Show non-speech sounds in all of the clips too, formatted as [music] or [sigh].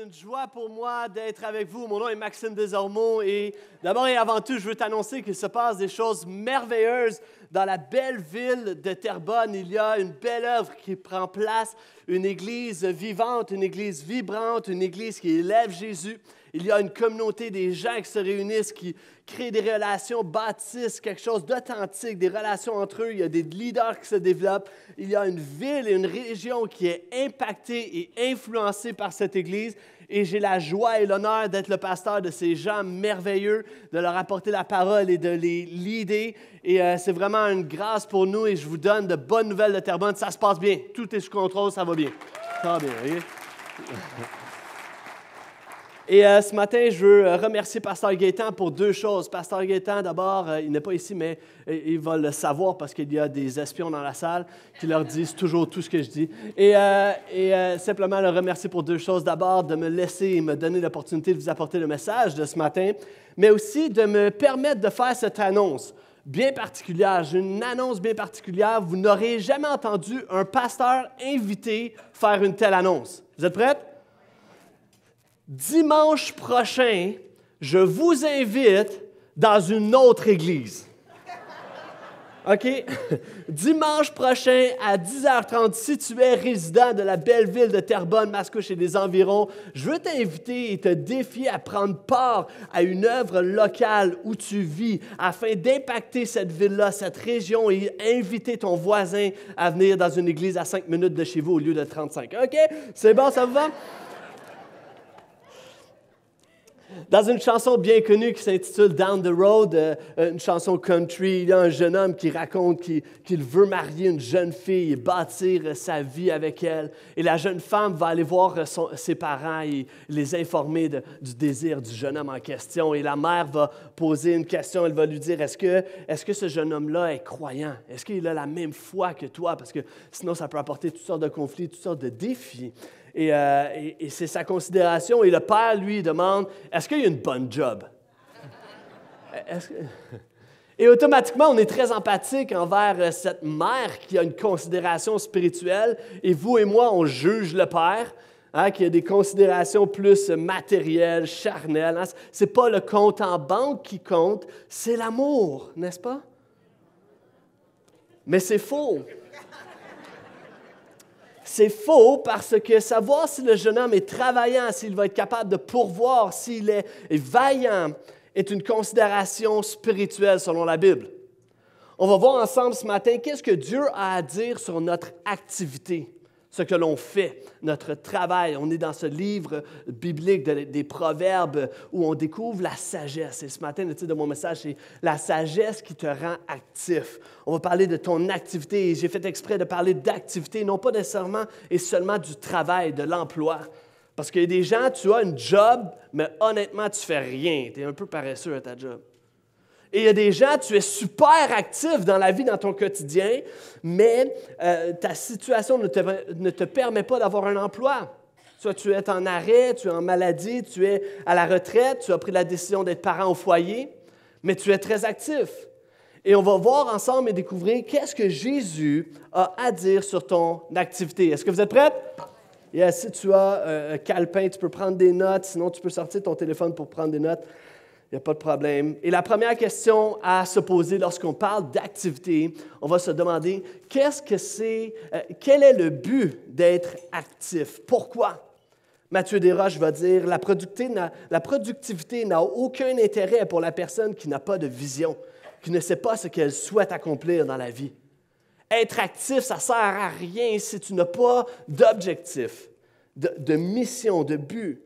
C'est une joie pour moi d'être avec vous. Mon nom est Maxime Desormeaux et d'abord et avant tout, je veux t'annoncer qu'il se passe des choses merveilleuses dans la belle ville de Terrebonne. Il y a une belle œuvre qui prend place, une église vivante, une église vibrante, une église qui élève Jésus. Il y a une communauté des gens qui se réunissent, qui, créer des relations, bâtissent quelque chose d'authentique, des relations entre eux. Il y a des leaders qui se développent. Il y a une ville et une région qui est impactée et influencée par cette Église. Et j'ai la joie et l'honneur d'être le pasteur de ces gens merveilleux, de leur apporter la parole et de les leader. Et euh, c'est vraiment une grâce pour nous et je vous donne de bonnes nouvelles de Terrebonne. Ça se passe bien. Tout est sous contrôle, ça va bien. Ça va bien, [laughs] Et euh, ce matin, je veux euh, remercier Pasteur Gaétan pour deux choses. Pasteur Gaétan, d'abord, euh, il n'est pas ici, mais il va le savoir parce qu'il y a des espions dans la salle qui leur disent toujours tout ce que je dis. Et, et simplement le remercier pour deux choses. D'abord, de me laisser et me donner l'opportunité de vous apporter le message de ce matin, mais aussi de me permettre de faire cette annonce bien particulière. J'ai une annonce bien particulière. Vous n'aurez jamais entendu un pasteur invité faire une telle annonce. Vous êtes prêts? dimanche prochain, je vous invite dans une autre église. OK? [laughs] Dimanche prochain à 10h30, si tu es résident de la belle ville de Terrebonne, Mascouche et des environs, je veux t'inviter et te défier à prendre part à une œuvre locale où tu vis afin d'impacter cette ville-là, cette région et inviter ton voisin à venir dans une église à 5 minutes de chez vous au lieu de 35. OK? C'est bon, ça vous va? Dans une chanson bien connue qui s'intitule Down the Road, euh, euh, une chanson country, il y a un jeune homme qui raconte qu'il veut marier une jeune fille et bâtir euh, sa vie avec elle. Et la jeune femme va aller voir ses parents et les informer du désir du jeune homme en question. Et la mère va poser une question, elle va lui dire, est-ce que, est-ce que ce jeune homme-là est croyant? Est-ce qu'il a la même foi que toi? Parce que sinon, ça peut apporter toutes sortes de conflits, toutes sortes de défis. Euh, et, c'est sa considération. Et le père, lui, demande Est-ce qu'il y a une bonne job [laughs] Et automatiquement, on est très empathique envers euh, cette mère qui a une considération spirituelle. Et vous et moi, on juge le père. Hein, qui a des considérations plus matérielles, charnelles. Hein. Ce n'est pas le compte en banque qui compte, c'est l'amour, n'est-ce pas? Mais c'est faux. C'est faux parce que savoir si le jeune homme est travaillant, s'il va être capable de pourvoir, s'il est, vaillant, est une considération spirituelle selon la Bible. On va voir ensemble ce matin qu'est-ce que Dieu a à dire sur notre activité ce que l'on fait, notre travail. On est dans ce livre biblique des Proverbes où on découvre la sagesse. Et ce matin, le titre de mon message, c'est La sagesse qui te rend actif. On va parler de ton activité. J'ai fait exprès de parler d'activité, non pas nécessairement et seulement du travail, de l'emploi. Parce qu'il y a des gens, tu as un job, mais honnêtement, tu fais rien. Tu es un peu paresseux à ta job. Et il y a des gens, tu es super actif dans la vie, dans ton quotidien, mais euh, ta situation ne te, ne te permet pas d'avoir un emploi. Soit tu es en arrêt, tu es en maladie, tu es à la retraite, tu as pris la décision d'être parent au foyer, mais tu es très actif. Et on va voir ensemble et découvrir qu'est-ce que Jésus a à dire sur ton activité. Est-ce que vous êtes prêts? si tu as euh, un calepin, tu peux prendre des notes, sinon tu peux sortir ton téléphone pour prendre des notes. Il n'y a pas de problème. Et la première question à se poser lorsqu'on parle d'activité, on va se demander qu'est-ce que c'est, euh, quel est le but d'être actif? Pourquoi? Mathieu Desroches va dire la productivité n'a aucun intérêt pour la personne qui n'a pas de vision, qui ne sait pas ce qu'elle souhaite accomplir dans la vie. Être actif, ça ne sert à rien si tu n'as pas d'objectif, de, de mission, de but.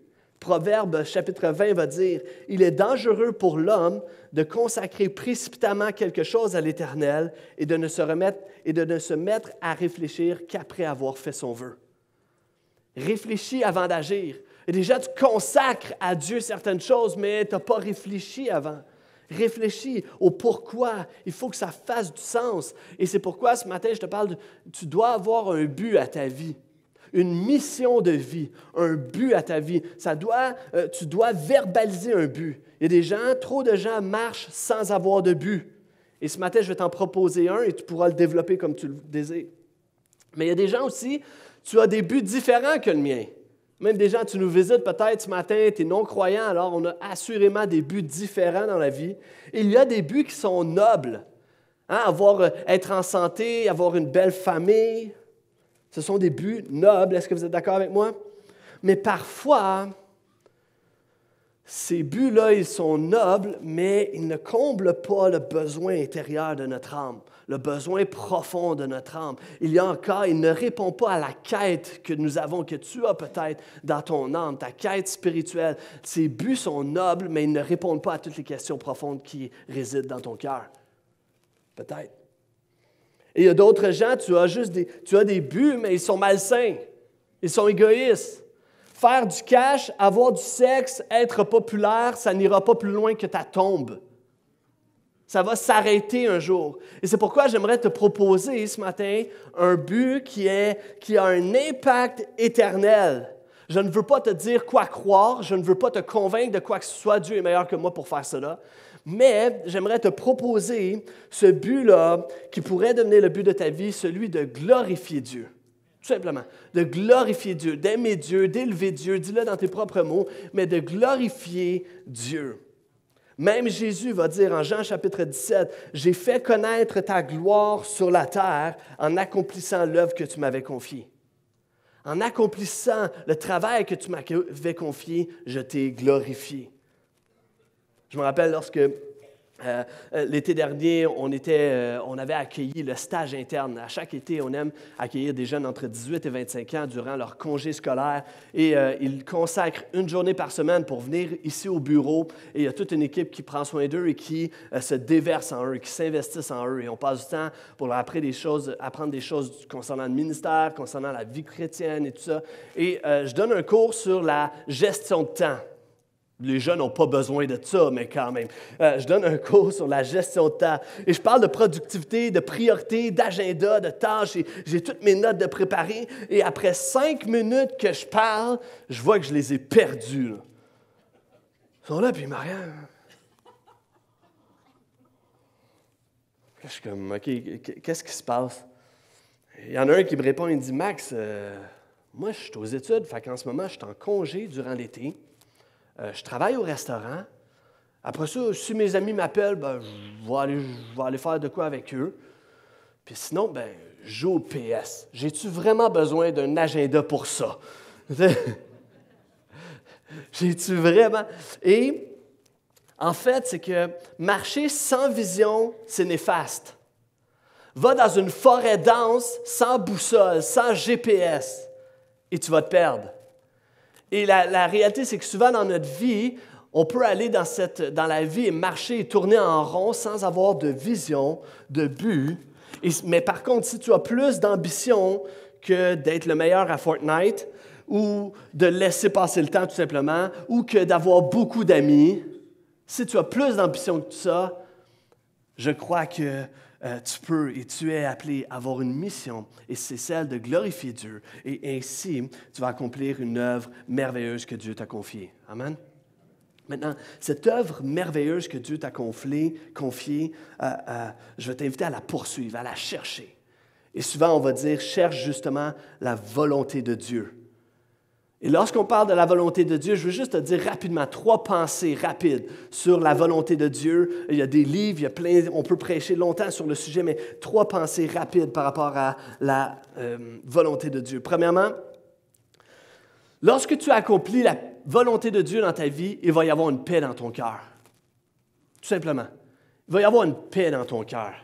Proverbe chapitre 20 va dire, Il est dangereux pour l'homme de consacrer précipitamment quelque chose à l'Éternel et de ne se remettre et de ne se mettre à réfléchir qu'après avoir fait son vœu. Réfléchis avant d'agir. déjà, tu consacres à Dieu certaines choses, mais tu n'as pas réfléchi avant. Réfléchis au pourquoi. Il faut que ça fasse du sens. Et c'est pourquoi ce matin, je te parle, tu dois avoir un but à ta vie une mission de vie, un but à ta vie. Ça doit, euh, tu dois verbaliser un but. Il y a des gens, trop de gens marchent sans avoir de but. Et ce matin, je vais t'en proposer un et tu pourras le développer comme tu le désires. Mais il y a des gens aussi, tu as des buts différents que le mien. Même des gens, tu nous visites peut-être ce matin, tu es non-croyant, alors on a assurément des buts différents dans la vie. il y a des buts qui sont nobles. Hein, avoir, euh, être en santé, avoir une belle famille, ce sont des buts nobles, est-ce que vous êtes d'accord avec moi? Mais parfois, ces buts-là, ils sont nobles, mais ils ne comblent pas le besoin intérieur de notre âme, le besoin profond de notre âme. Il y a encore, ils ne répondent pas à la quête que nous avons, que tu as peut-être dans ton âme, ta quête spirituelle. Ces buts sont nobles, mais ils ne répondent pas à toutes les questions profondes qui résident dans ton cœur. Peut-être. Et il y a d'autres gens, tu as juste des, tu as des buts, mais ils sont malsains. Ils sont égoïstes. Faire du cash, avoir du sexe, être populaire, ça n'ira pas plus loin que ta tombe. Ça va s'arrêter un jour. Et c'est pourquoi j'aimerais te proposer ce matin un but qui, est, qui a un impact éternel. Je ne veux pas te dire quoi croire, je ne veux pas te convaincre de quoi que ce soit. Dieu est meilleur que moi pour faire cela. Mais j'aimerais te proposer ce but-là qui pourrait devenir le but de ta vie, celui de glorifier Dieu. Tout simplement, de glorifier Dieu, d'aimer Dieu, d'élever Dieu, dis-le dans tes propres mots, mais de glorifier Dieu. Même Jésus va dire en Jean chapitre 17, J'ai fait connaître ta gloire sur la terre en accomplissant l'œuvre que tu m'avais confiée. En accomplissant le travail que tu m'avais confié, je t'ai glorifié. Je me rappelle lorsque euh, euh, L'été dernier, on, était, euh, on avait accueilli le stage interne. À chaque été, on aime accueillir des jeunes entre 18 et 25 ans durant leur congé scolaire. Et ils consacrent une journée par semaine pour venir ici au bureau. Et il y a toute une équipe qui prend soin d'eux et qui se déverse en eux, qui s'investissent en eux. Et on passe du temps pour leur apprendre des choses, apprendre des choses concernant le ministère, concernant la vie chrétienne et tout ça. Et je donne un cours sur la gestion de temps. Les jeunes n'ont pas besoin de ça, mais quand même. Euh, je donne un cours sur la gestion de temps et je parle de productivité, de priorité, d'agenda, de tâches. J'ai toutes mes notes de préparer et après cinq minutes que je parle, je vois que je les ai perdues. Ils sont là, puis Marianne. Je suis comme, OK, qu'est-ce qui se passe? Il y en a un qui me répond, il dit, Max, euh, moi, je suis aux études, fait qu'en ce moment, je suis en congé durant l'été. Euh, je travaille au restaurant. Après ça, si mes amis m'appellent, ben, je, vais aller, faire de quoi avec eux. Puis sinon, ben, joue au PS. J'ai-tu vraiment besoin d'un agenda pour ça? [laughs] J'ai-tu vraiment? Et en fait, c'est que marcher sans vision, c'est néfaste. Va dans une forêt dense, sans boussole, sans GPS, et tu vas te perdre. Et la, réalité, c'est que souvent dans notre vie, on peut aller dans, cette, dans la vie et marcher et tourner en rond sans avoir de vision, de but. mais par contre, si tu as plus d'ambition que d'être le meilleur à Fortnite ou de laisser passer le temps tout simplement ou que d'avoir beaucoup d'amis, si tu as plus d'ambition que tout ça, je crois que euh, tu peux et tu es appelé à avoir une mission, et c'est celle de glorifier Dieu. Et ainsi, tu vas accomplir une œuvre merveilleuse que Dieu t'a confiée. Amen. Maintenant, cette œuvre merveilleuse que Dieu t'a confiée, euh, euh, je vais t'inviter à la poursuivre, à la chercher. Et souvent, on va dire, cherche justement la volonté de Dieu et lorsqu'on parle de la volonté de Dieu, je veux juste te dire rapidement trois pensées rapides sur la volonté de Dieu. Il y a des livres, il y a plein, on peut prêcher longtemps sur le sujet, mais trois pensées rapides par rapport à la euh, volonté de Dieu. Premièrement, lorsque tu accomplis la volonté de Dieu dans ta vie, il va y avoir une paix dans ton cœur. Tout simplement. Il va y avoir une paix dans ton cœur.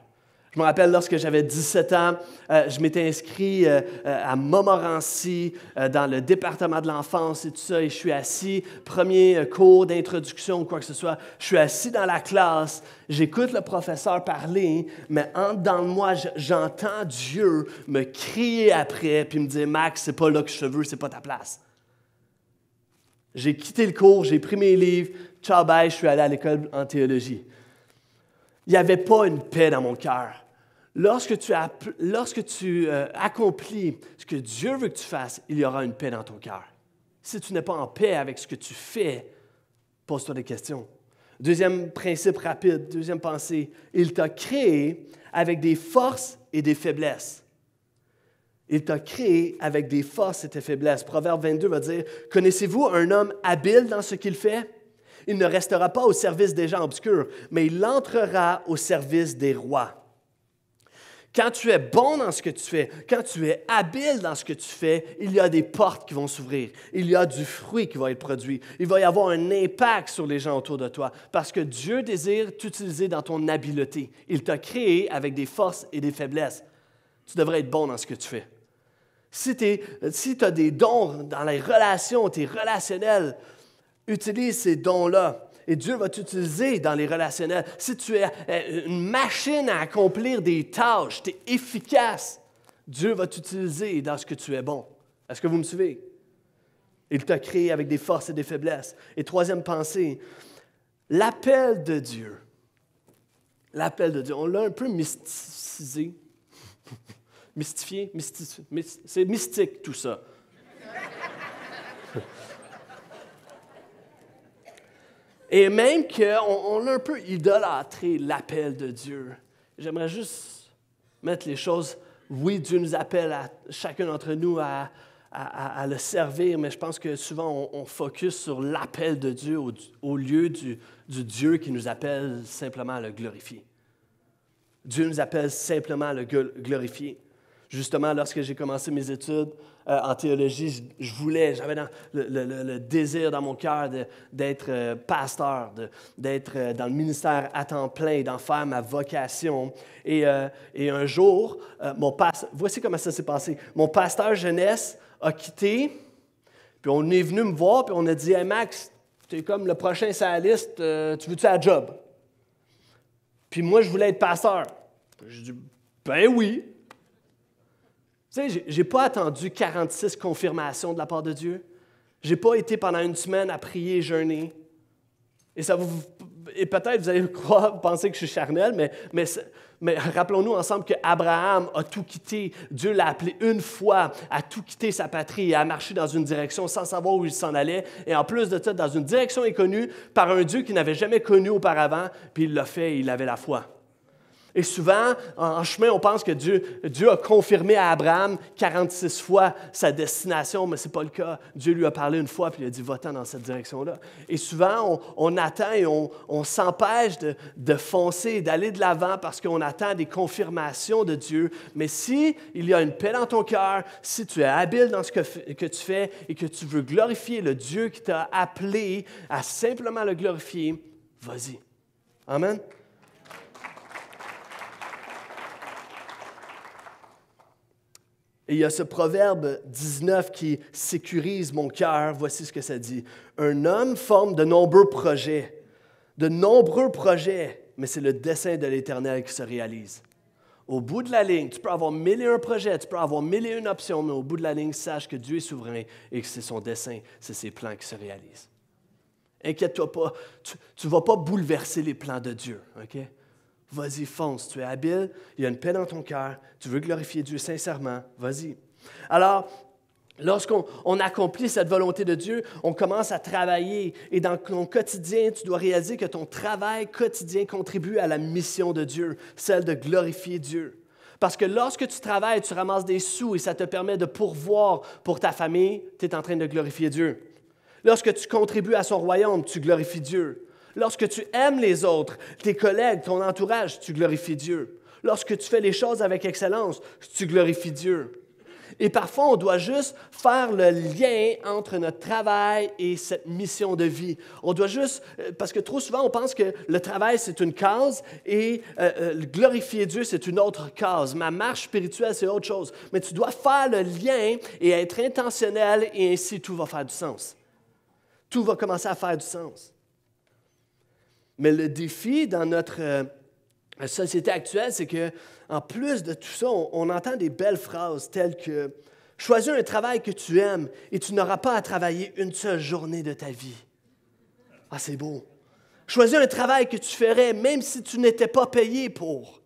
Je me rappelle lorsque j'avais 17 ans, euh, je m'étais inscrit euh, euh, à Montmorency dans le département de l'enfance et tout ça, et je suis assis, premier cours d'introduction ou quoi que ce soit, je suis assis dans la classe, j'écoute le professeur parler, mais en dedans de moi, j'entends Dieu me crier après, puis me dire Max, c'est pas là que je veux, c'est pas ta place. J'ai quitté le cours, j'ai pris mes livres, ciao bye, je suis allé à l'école en théologie il n'y avait pas une paix dans mon cœur. Lorsque tu, euh, accomplis ce que Dieu veut que tu fasses, il y aura une paix dans ton cœur. Si tu n'es pas en paix avec ce que tu fais, pose-toi des questions. Deuxième principe rapide, deuxième pensée, il t'a créé avec des forces et des faiblesses. Il t'a créé avec des forces et des faiblesses. Proverbe 22 va dire, connaissez-vous un homme habile dans ce qu'il fait? Il ne restera pas au service des gens obscurs, mais il entrera au service des rois. Quand tu es bon dans ce que tu fais, quand tu es habile dans ce que tu fais, il y a des portes qui vont s'ouvrir, il y a du fruit qui va être produit, il va y avoir un impact sur les gens autour de toi, parce que Dieu désire t'utiliser dans ton habileté. Il t'a créé avec des forces et des faiblesses. Tu devrais être bon dans ce que tu fais. Si tu as des dons dans les relations, tu es relationnel, Utilise ces dons-là. Et Dieu va t'utiliser dans les relationnels. Si tu es euh, une machine à accomplir des tâches, tu es efficace, Dieu va t'utiliser dans ce que tu es bon. Est-ce que vous me suivez? Il t'a créé avec des forces et des faiblesses. Et troisième pensée, l'appel de Dieu. L'appel de Dieu. On l'a un peu mysticisé. [laughs] mystifié, mystifié. c'est mystique tout ça. Et même qu'on a un peu idolâtré l'appel de Dieu. J'aimerais juste mettre les choses. Oui, Dieu nous appelle à chacun d'entre nous à, le servir, mais je pense que souvent on, focus sur l'appel de Dieu au, lieu du, du, Dieu qui nous appelle simplement à le glorifier. Dieu nous appelle simplement à le glorifier. Justement, lorsque j'ai commencé mes études, euh, en théologie, je, voulais, j'avais le, désir dans mon cœur d'être euh, pasteur, d'être euh, dans le ministère à temps plein, d'en faire ma vocation. Et, un jour, mon pasteur, voici comment ça s'est passé. Mon pasteur jeunesse a quitté, puis on est venu me voir, puis on a dit Hey Max, tu es comme le prochain saliste, tu veux-tu un job Puis moi, je voulais être pasteur. J'ai dit Ben oui. Tu sais, je n'ai pas attendu 46 confirmations de la part de Dieu. Je n'ai pas été pendant une semaine à prier et jeûner. Et, peut-être vous allez [laughs] croire, penser que je suis charnel, mais, mais, mais rappelons-nous ensemble qu'Abraham a tout quitté. Dieu l'a appelé une fois à tout quitter sa patrie et à marcher dans une direction sans savoir où il s'en allait. Et en plus de ça, dans une direction inconnue par un Dieu qu'il n'avait jamais connu auparavant. Puis il l'a fait et il avait la foi. Et souvent, en chemin, on pense que Dieu, a confirmé à Abraham 46 fois sa destination, mais ce n'est pas le cas. Dieu lui a parlé une fois, puis il a dit, va-t'en dans cette direction-là. Et souvent, on, attend et on, s'empêche de, foncer, d'aller de l'avant parce qu'on attend des confirmations de Dieu. Mais si il y a une paix dans ton cœur, si tu es habile dans ce que, que tu fais et que tu veux glorifier le Dieu qui t'a appelé à simplement le glorifier, vas-y. Amen. Et il y a ce proverbe 19 qui sécurise mon cœur. Voici ce que ça dit. Un homme forme de nombreux projets, de nombreux projets, mais c'est le dessein de l'Éternel qui se réalise. Au bout de la ligne, tu peux avoir mille et un projets, tu peux avoir mille et une options, mais au bout de la ligne, sache que Dieu est souverain et que c'est son dessein, c'est ses plans qui se réalisent. Inquiète-toi pas, tu ne vas pas bouleverser les plans de Dieu. OK? Vas-y, fonce. Tu es habile, il y a une paix dans ton cœur, tu veux glorifier Dieu sincèrement. Vas-y. Alors, Lorsqu'on accomplit cette volonté de Dieu, on commence à travailler. Et dans ton quotidien, tu dois réaliser que ton travail quotidien contribue à la mission de Dieu, celle de glorifier Dieu. Parce que lorsque tu travailles, tu ramasses des sous et ça te permet de pourvoir pour ta famille, tu es en train de glorifier Dieu. Lorsque tu contribues à son royaume, tu glorifies Dieu. Lorsque tu aimes les autres, tes collègues, ton entourage, tu glorifies Dieu. Lorsque tu fais les choses avec excellence, tu glorifies Dieu. Et parfois, on doit juste faire le lien entre notre travail et cette mission de vie. On doit juste, euh, parce que trop souvent, on pense que le travail, c'est une cause, et euh, euh, glorifier Dieu, c'est une autre cause. Ma marche spirituelle, c'est autre chose. Mais tu dois faire le lien et être intentionnel et ainsi tout va faire du sens. Tout va commencer à faire du sens. Mais le défi dans notre euh, société actuelle, c'est que, en plus de tout ça, on, entend des belles phrases telles que Choisis un travail que tu aimes et tu n'auras pas à travailler une seule journée de ta vie. Ah, c'est beau. Choisis un travail que tu ferais même si tu n'étais pas payé pour.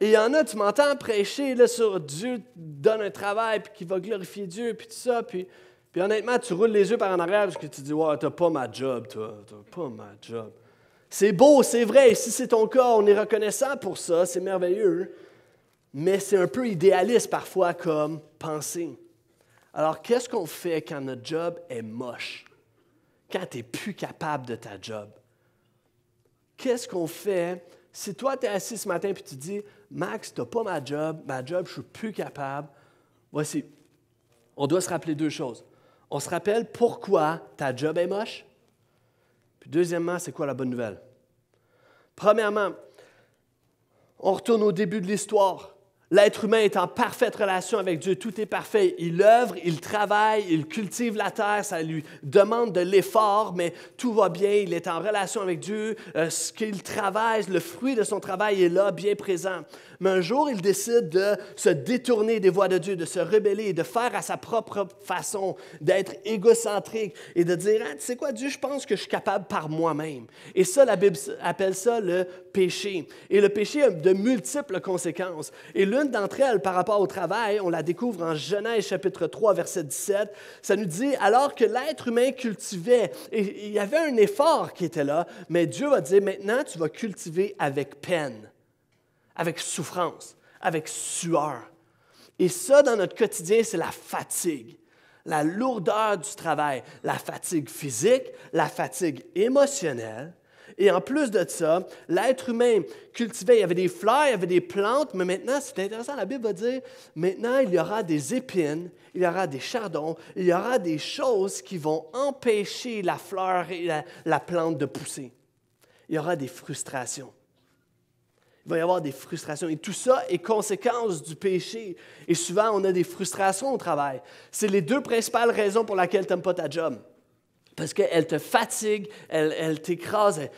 Et il y en a, tu m'entends prêcher là, sur Dieu donne un travail, puis qui va glorifier Dieu, puis tout ça, puis puis honnêtement, tu roules les yeux par en arrière parce que tu dis Ouais, t'as pas ma job, toi. T'as pas ma job. C'est beau, c'est vrai. si c'est ton cas, on est reconnaissant pour ça. C'est merveilleux. Mais c'est un peu idéaliste parfois comme pensée. Alors, qu'est-ce qu'on fait quand notre job est moche? Quand tu plus capable de ta job? Qu'est-ce qu'on fait si toi, tu es assis ce matin puis tu dis Max, t'as pas ma job, ma job, je suis plus capable. Voici, on doit se rappeler deux choses on se rappelle pourquoi ta job est moche. deuxièmement, c'est quoi la bonne nouvelle? Premièrement, on retourne au début de l'histoire. L'être humain est en parfaite relation avec Dieu. Tout est parfait. Il œuvre, il travaille, il cultive la terre. Ça lui demande de l'effort, mais tout va bien. Il est en relation avec Dieu. Euh, ce qu'il travaille, le fruit de son travail est là, bien présent. Mais un jour, il décide de se détourner des voies de Dieu, de se rebeller, de faire à sa propre façon, d'être égocentrique et de dire ah, Tu sais quoi, Dieu, je pense que je suis capable par moi-même. Et ça, la Bible appelle ça le péché. Et le péché a de multiples conséquences. Et d'entre elles par rapport au travail, on la découvre en Genèse chapitre 3, verset 17. Ça nous dit, alors que l'être humain cultivait, il y avait un effort qui était là, mais Dieu va dire, maintenant tu vas cultiver avec peine, avec souffrance, avec sueur. Et ça, dans notre quotidien, c'est la fatigue la lourdeur du travail, la fatigue physique, la fatigue émotionnelle, et en plus de ça, l'être humain cultivait, il y avait des fleurs, il y avait des plantes, mais maintenant, c'est intéressant, la Bible va dire, maintenant, il y aura des épines, il y aura des chardons, il y aura des choses qui vont empêcher la fleur et la, plante de pousser. Il y aura des frustrations il va y avoir des frustrations. Et tout ça est conséquence du péché. Et souvent, on a des frustrations au travail. C'est les deux principales raisons pour lesquelles tu n'aimes pas ta job parce qu'elle te fatigue, elle, elle t'écrase,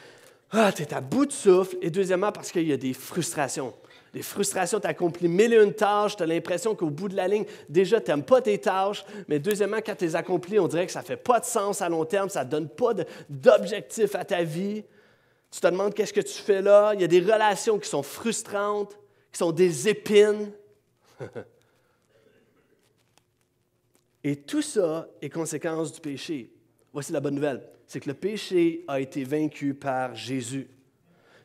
ah, tu es à bout de souffle, et deuxièmement parce qu'il y a des frustrations. Des frustrations, tu accomplis mille et une tâches, tu as l'impression qu'au bout de la ligne, déjà, tu n'aimes pas tes tâches, mais deuxièmement, quand tu les accomplis, on dirait que ça ne fait pas de sens à long terme, ça ne donne pas d'objectif à ta vie. Tu te demandes qu'est-ce que tu fais là, il y a des relations qui sont frustrantes, qui sont des épines. [laughs] et tout ça est conséquence du péché voici la bonne nouvelle, c'est que le péché a été vaincu par Jésus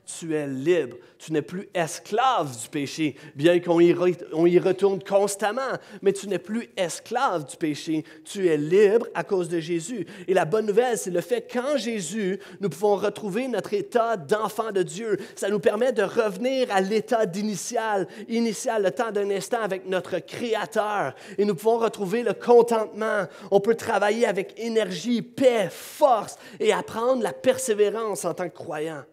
tu es libre. Tu n'es plus esclave du péché, bien qu'on y, retourne constamment, mais tu n'es plus esclave du péché. Tu es libre à cause de Jésus. Et la bonne nouvelle, c'est le fait qu'en Jésus, nous pouvons retrouver notre état d'enfant de Dieu. Ça nous permet de revenir à l'état d'initial, initial, le temps d'un instant avec notre Créateur. Et nous pouvons retrouver le contentement. On peut travailler avec énergie, paix, force et apprendre la persévérance en tant que croyant.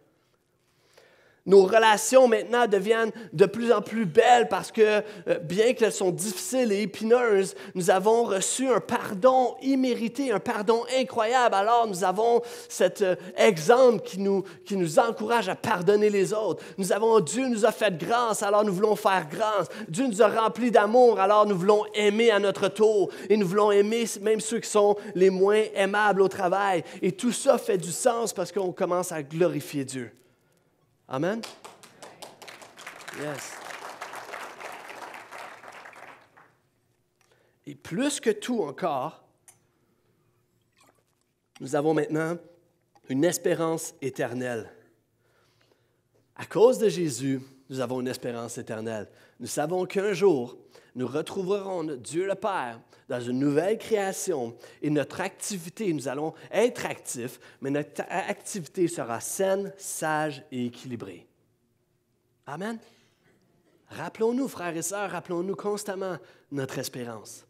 Nos relations maintenant deviennent de plus en plus belles parce que, euh, bien qu'elles sont difficiles et épineuses, nous avons reçu un pardon immérité, un pardon incroyable. Alors nous avons cet euh, exemple qui nous, qui nous encourage à pardonner les autres. Nous avons Dieu nous a fait grâce, alors nous voulons faire grâce. Dieu nous a remplis d'amour, alors nous voulons aimer à notre tour. Et nous voulons aimer même ceux qui sont les moins aimables au travail. Et tout ça fait du sens parce qu'on commence à glorifier Dieu. Amen? Yes. Et plus que tout encore, nous avons maintenant une espérance éternelle. À cause de Jésus, nous avons une espérance éternelle. Nous savons qu'un jour, nous retrouverons Dieu le Père dans une nouvelle création et notre activité, nous allons être actifs, mais notre activité sera saine, sage et équilibrée. Amen. Rappelons-nous, frères et sœurs, rappelons-nous constamment notre espérance.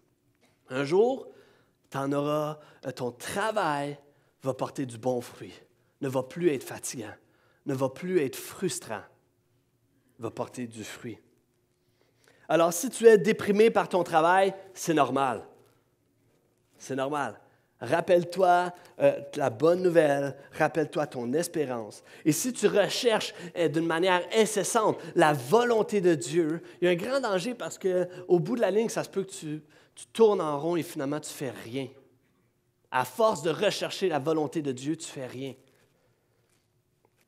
Un jour, en auras, euh, ton travail va porter du bon fruit, ne va plus être fatigant, ne va plus être frustrant, va porter du fruit. Alors, si tu es déprimé par ton travail, c'est normal. C'est normal. Rappelle-toi euh, la bonne nouvelle, rappelle-toi ton espérance. Et si tu recherches euh, d'une manière incessante la volonté de Dieu, il y a un grand danger parce qu'au bout de la ligne, ça se peut que tu, tu tournes en rond et finalement tu fais rien. À force de rechercher la volonté de Dieu, tu fais rien.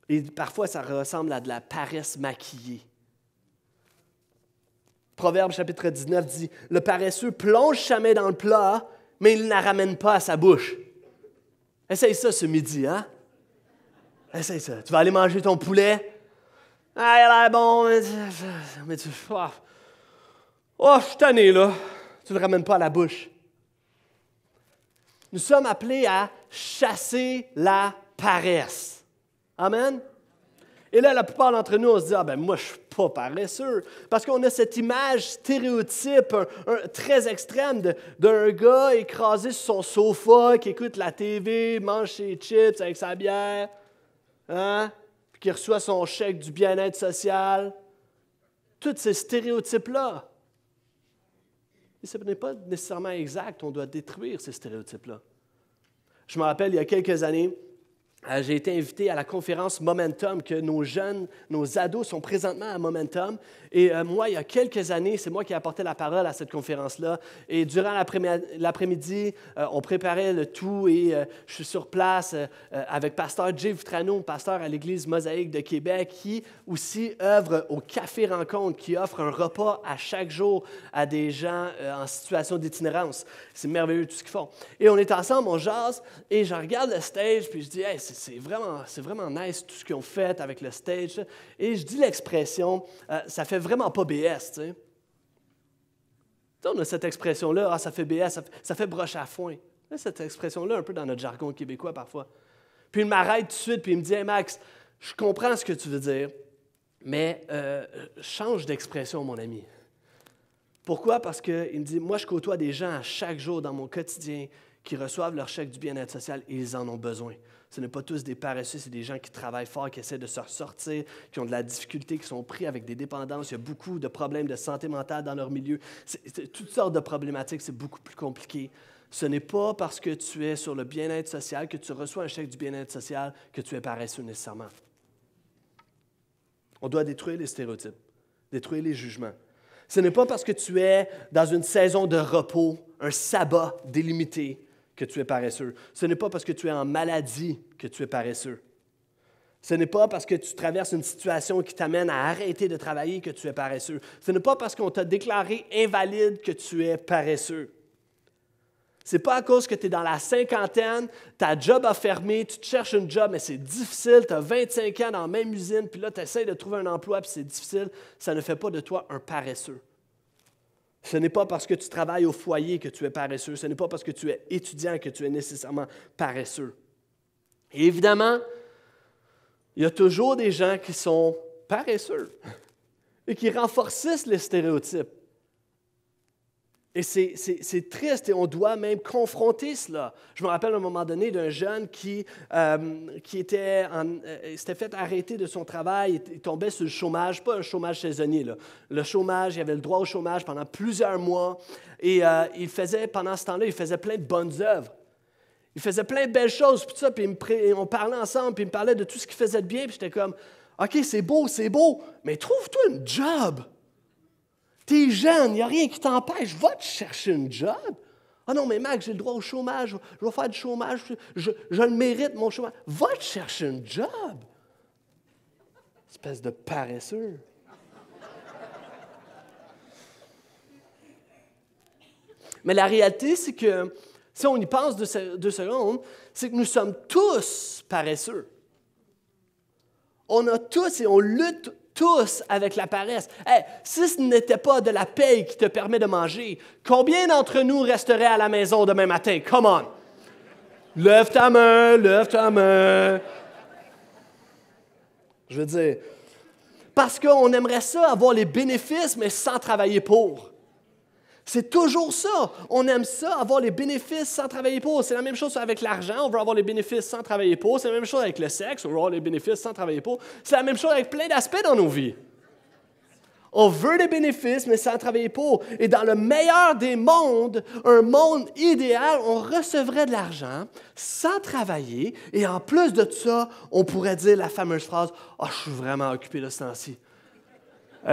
Et parfois, ça ressemble à de la paresse maquillée. Proverbe chapitre 19 dit, Le paresseux plonge jamais dans le plat, mais il ne la ramène pas à sa bouche. Essaye ça ce midi, hein? Essaye ça. Tu vas aller manger ton poulet. Ah, il a bon, mais, tu. Ah. Oh, je là. Tu ne le ramènes pas à la bouche. Nous sommes appelés à chasser la paresse. Amen. Et là, la plupart d'entre nous, on se dit, ah ben moi, je suis pas paresseux. Parce qu'on a cette image stéréotype très extrême d'un gars écrasé sur son sofa, qui écoute la TV, mange ses chips avec sa bière, hein, puis qui reçoit son chèque du bien-être social. Tous ces stéréotypes-là. ce n'est pas nécessairement exact, on doit détruire ces stéréotypes-là. Je me rappelle, il y a quelques années, euh, j'ai été invité à la conférence Momentum, que nos jeunes, nos ados sont présentement à Momentum. Et euh, moi, il y a quelques années, c'est moi qui ai apporté la parole à cette conférence-là. Et durant l'après-midi, euh, on préparait le tout et je suis sur place avec pasteur Jay Vitrano, pasteur à l'Église Mosaïque de Québec, qui aussi œuvre au Café Rencontre, qui offre un repas à chaque jour à des gens en situation d'itinérance. C'est merveilleux tout ce qu'ils font. Et on est ensemble, on jase, et je regarde le stage, puis je dis, c'est vraiment, vraiment nice tout ce qu'ils ont fait avec le stage. Et je dis l'expression, euh, ça fait vraiment pas BS, tu On a cette expression-là, ah, ça fait BS, ça, fait broche à foin. cette expression-là, un peu dans notre jargon québécois parfois. Puis il m'arrête tout de suite, puis il me dit, Max, je comprends ce que tu veux dire, mais euh, change d'expression, mon ami. Pourquoi? Parce qu'il me dit, moi, je côtoie des gens à chaque jour dans mon quotidien qui reçoivent leur chèque du bien-être social et ils en ont besoin. Ce n'est pas tous des paresseux, c'est des gens qui travaillent fort, qui essaient de se ressortir, qui ont de la difficulté, qui sont pris avec des dépendances. Il y a beaucoup de problèmes de santé mentale dans leur milieu. toutes sortes de problématiques, c'est beaucoup plus compliqué. Ce n'est pas parce que tu es sur le bien-être social que tu reçois un chèque du bien-être social que tu es paresseux nécessairement. On doit détruire les stéréotypes, détruire les jugements. Ce n'est pas parce que tu es dans une saison de repos, un sabbat délimité, que tu es paresseux. Ce n'est pas parce que tu es en maladie que tu es paresseux. Ce n'est pas parce que tu traverses une situation qui t'amène à arrêter de travailler que tu es paresseux. Ce n'est pas parce qu'on t'a déclaré invalide que tu es paresseux. Ce n'est pas à cause que tu es dans la cinquantaine, ta job a fermé, tu te cherches une job, mais c'est difficile, tu as 25 ans dans la même usine, puis là, tu essaies de trouver un emploi, puis c'est difficile. Ça ne fait pas de toi un paresseux. Ce n'est pas parce que tu travailles au foyer que tu es paresseux. Ce n'est pas parce que tu es étudiant que tu es nécessairement paresseux. évidemment, il y a toujours des gens qui sont paresseux [laughs] et qui renforcent les stéréotypes. Et c'est triste et on doit même confronter cela. Je me rappelle à un moment donné d'un jeune qui, euh, était euh, s'était fait arrêter de son travail, il tombait sur le chômage, pas un chômage saisonnier. Le chômage, il avait le droit au chômage pendant plusieurs mois et euh, il faisait, pendant ce temps-là, il faisait plein de bonnes œuvres. Il faisait plein de belles choses, puis ça, puis on parlait ensemble, puis il me parlait de tout ce qu'il faisait de bien, puis j'étais comme, OK, c'est beau, c'est beau, mais trouve-toi un job. T'es jeune, il n'y a rien qui t'empêche. Va te chercher une job. Ah non, mais Max, j'ai le droit au chômage. Je vais faire du chômage. Je, le mérite, mon chômage. Va te chercher un job. Espèce de paresseux. Mais la réalité, c'est que, si on y pense deux, deux secondes, c'est que nous sommes tous paresseux. On a tous et on lutte tous avec la paresse. si ce n'était pas de la paie qui te permet de manger, combien d'entre nous resteraient à la maison demain matin? Come on! Lève ta main, lève ta main. Je veux dire, parce qu'on aimerait ça, avoir les bénéfices, mais sans travailler pour. C'est toujours ça. On aime ça, avoir les bénéfices sans travailler pour. C'est la même chose avec l'argent. On veut avoir les bénéfices sans travailler pour. C'est la même chose avec le sexe. On veut avoir les bénéfices sans travailler pour. C'est la même chose avec plein d'aspects dans nos vies. On veut les bénéfices, mais sans travailler pour. Et dans le meilleur des mondes, un monde idéal, on recevrait de l'argent sans travailler. Et en plus de ça, on pourrait dire la fameuse phrase ah, je suis vraiment occupé de ce temps-ci. Et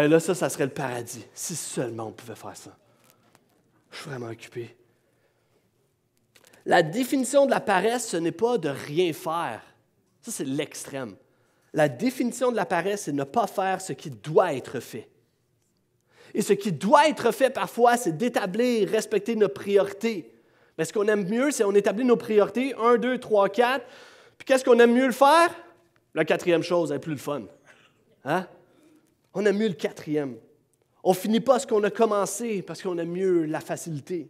eh, là, ça, ça serait le paradis, si seulement on pouvait faire ça. Je suis vraiment occupé. La définition de la paresse, ce n'est pas de rien faire. Ça, c'est l'extrême. La définition de la paresse, c'est ne pas faire ce qui doit être fait. Et ce qui doit être fait parfois, c'est d'établir, respecter nos priorités. Mais ce qu'on aime mieux, c'est on établit nos priorités, Un, deux, trois, quatre. Puis qu'est-ce qu'on aime mieux le faire? La quatrième chose, elle est plus le fun. Hein? On aime mieux le quatrième. On finit pas ce qu'on a commencé parce qu'on a mieux la facilité.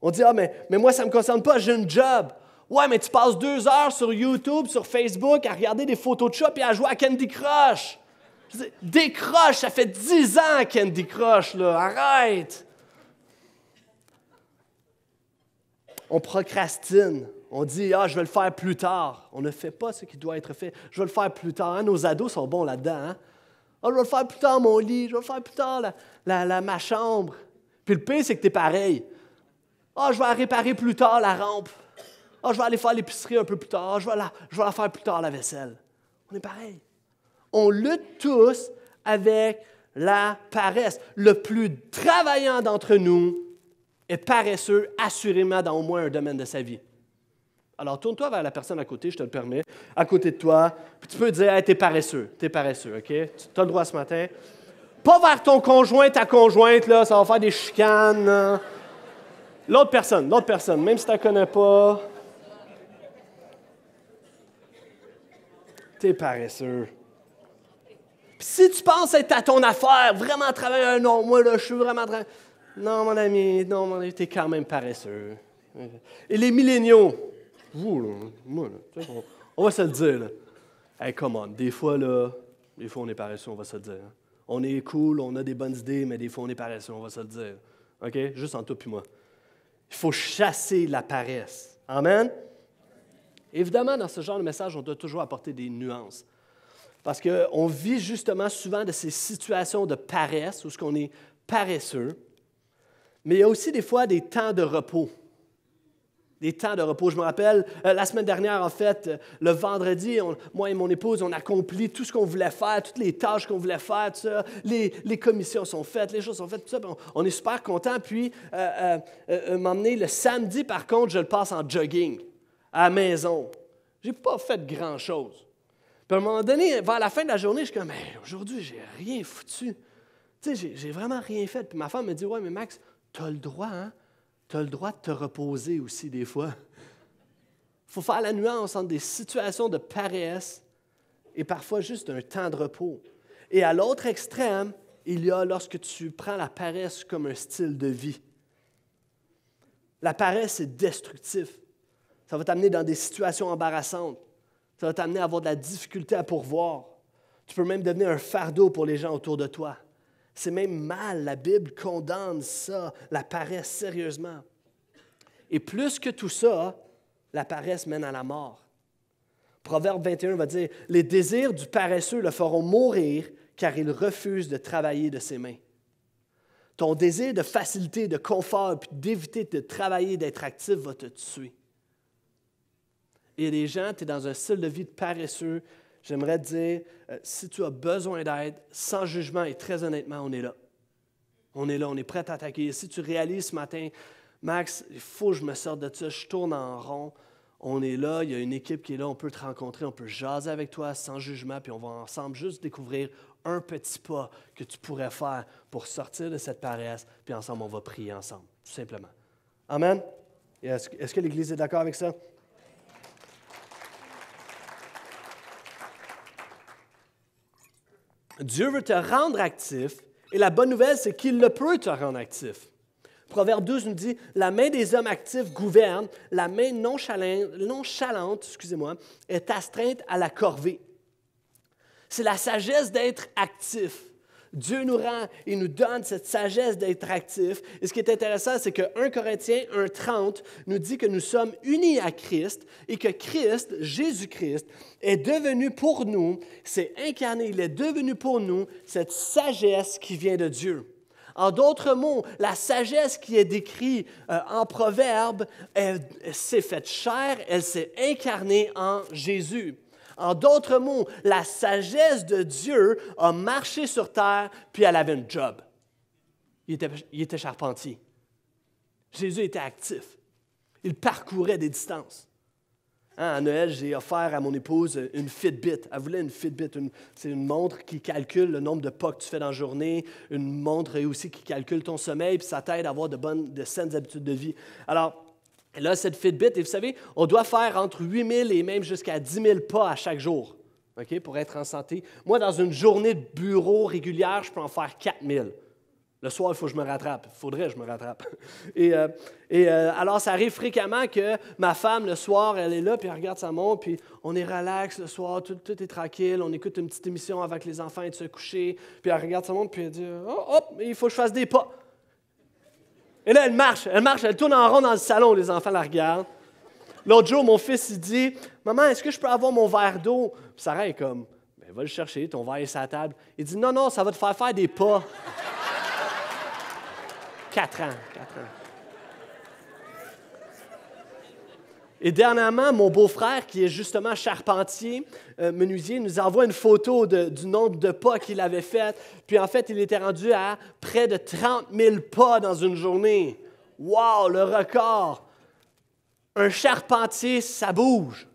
On dit Ah, mais, mais moi, ça ne me concerne pas, j'ai un job. Ouais, mais tu passes deux heures sur YouTube, sur Facebook, à regarder des photos de shop et à jouer à Candy Crush. Décroche, ça fait dix ans Candy Crush, là, arrête! On procrastine. On dit, ah, je vais le faire plus tard. On ne fait pas ce qui doit être fait. Je vais le faire plus tard. Hein, nos ados sont bons là-dedans. Hein. Ah, je vais le faire plus tard mon lit, je vais le faire plus tard la, ma chambre. Puis le pire, c'est que tu es pareil. Ah, je vais réparer plus tard la rampe. Ah, je vais aller faire l'épicerie un peu plus tard. Je vais, la, je vais la faire plus tard la vaisselle. On est pareil. On lutte tous avec la paresse. Le plus travaillant d'entre nous est paresseux assurément dans au moins un domaine de sa vie. Alors tourne-toi vers la personne à côté, je te le permets, à côté de toi, tu peux dire hey, t'es paresseux, t'es paresseux, OK? Tu as le droit ce matin. Pas vers ton conjoint, ta conjointe, là, ça va faire des chicanes. Hein. L'autre personne, l'autre personne, même si tu connais pas. T'es paresseux. Puis si tu penses être à ton affaire, vraiment travailler un nom, moi là, je suis vraiment Non, mon ami, non, mon ami, t'es quand même paresseux. Et les milléniaux, on, va se le dire, là. Hey, come on, des fois, là, des fois, on est paresseux, on va se le dire. Hein. On est cool, on a des bonnes idées, mais des fois, on est paresseux, on va se le dire. OK? Juste en tout, puis moi. Il faut chasser la paresse. Amen? Évidemment, dans ce genre de message, on doit toujours apporter des nuances. Parce qu'on vit justement souvent de ces situations de paresse où ce qu'on est paresseux, mais il y a aussi des fois des temps de repos des temps de repos. Je me rappelle, euh, la semaine dernière, en fait, euh, le vendredi, moi et mon épouse, on accomplit tout ce qu'on voulait faire, toutes les tâches qu'on voulait faire, tout ça. Les, commissions sont faites, les choses sont faites, tout ça. On, est super contents. Puis, euh, euh m'emmener le samedi, par contre, je le passe en jogging à la maison. J'ai pas fait grand-chose. Puis, à un moment donné, vers la fin de la journée, je suis comme, mais aujourd'hui, j'ai rien foutu. Tu sais, j'ai vraiment rien fait. Puis ma femme me dit, ouais, mais Max, tu as le droit, hein? tu as le droit de te reposer aussi des fois. Il faut faire la nuance entre des situations de paresse et parfois juste un temps de repos. Et à l'autre extrême, il y a lorsque tu prends la paresse comme un style de vie. La paresse est destructif. Ça va t'amener dans des situations embarrassantes. Ça va t'amener à avoir de la difficulté à pourvoir. Tu peux même devenir un fardeau pour les gens autour de toi. C'est même mal. La Bible condamne ça, la paresse sérieusement. Et plus que tout ça, la paresse mène à la mort. Proverbe 21 va dire, Les désirs du paresseux le feront mourir car il refuse de travailler de ses mains. Ton désir de facilité, de confort, puis d'éviter de travailler, d'être actif va te tuer. Et les gens, tu es dans un style de vie de paresseux, j'aimerais te dire, euh, si tu as besoin d'aide, sans jugement et très honnêtement, on est là. On est là, on est prêt à t'accueillir. Si tu réalises ce matin, Max, il faut que je me sorte de ça, je tourne en rond, on est là, il y a une équipe qui est là, on peut te rencontrer, on peut jaser avec toi sans jugement, puis on va ensemble juste découvrir un petit pas que tu pourrais faire pour sortir de cette paresse, puis ensemble, on va prier ensemble, tout simplement. Amen. Est-ce que l'Église est d'accord avec ça? Dieu veut te rendre actif et la bonne nouvelle, c'est qu'il le peut te rendre actif. Proverbe 12 nous dit La main des hommes actifs gouverne, la main nonchalante, excusez-moi, est astreinte à la corvée. C'est la sagesse d'être actif. Dieu nous rend, il nous donne cette sagesse d'être actifs. Et ce qui est intéressant, c'est que 1 Corinthiens 1.30 nous dit que nous sommes unis à Christ et que Christ, Jésus-Christ, est devenu pour nous, s'est incarné, il est devenu pour nous cette sagesse qui vient de Dieu. En d'autres mots, la sagesse qui est décrite euh, en proverbe, elle s'est faite chair, elle s'est incarnée en Jésus. En d'autres mots, la sagesse de Dieu a marché sur terre, puis elle avait un job. Il était, charpentier. Jésus était actif. Il parcourait des distances. Hein, à Noël, j'ai offert à mon épouse une Fitbit. Elle voulait une Fitbit. c'est une montre qui calcule le nombre de pas que tu fais dans la journée, une montre aussi qui calcule ton sommeil, puis ça t'aide à avoir de bonnes, de saines habitudes de vie. Alors, là, cette Fitbit, et vous savez, on doit faire entre 8 000 et même jusqu'à 10 000 pas à chaque jour ok, pour être en santé. Moi, dans une journée de bureau régulière, je peux en faire 4000. Le soir, il faut que je me rattrape. Il faudrait que je me rattrape. [laughs] Et, euh, et euh, alors, ça arrive fréquemment que ma femme, le soir, elle est là, puis elle regarde sa montre, puis on est relax le soir, tout, est tranquille, on écoute une petite émission avec les enfants et de se coucher, puis elle regarde sa montre, puis elle dit oh, oh, il faut que je fasse des pas. Et là, elle marche, elle marche, elle tourne en rond dans le salon, les enfants la regardent. L'autre jour, mon fils, il dit Maman, est-ce que je peux avoir mon verre d'eau Puis Sarah est comme ben, Va le chercher, ton verre est sur table. Il dit Non, non, ça va te faire faire des pas. quatre ans, quatre ans. Et dernièrement, mon beau-frère, qui est justement charpentier, euh, menuisier, nous envoie une photo du nombre de pas qu'il avait fait. Puis en fait, il était rendu à près de 30 000 pas dans une journée. Wow, le record! Un charpentier, ça bouge.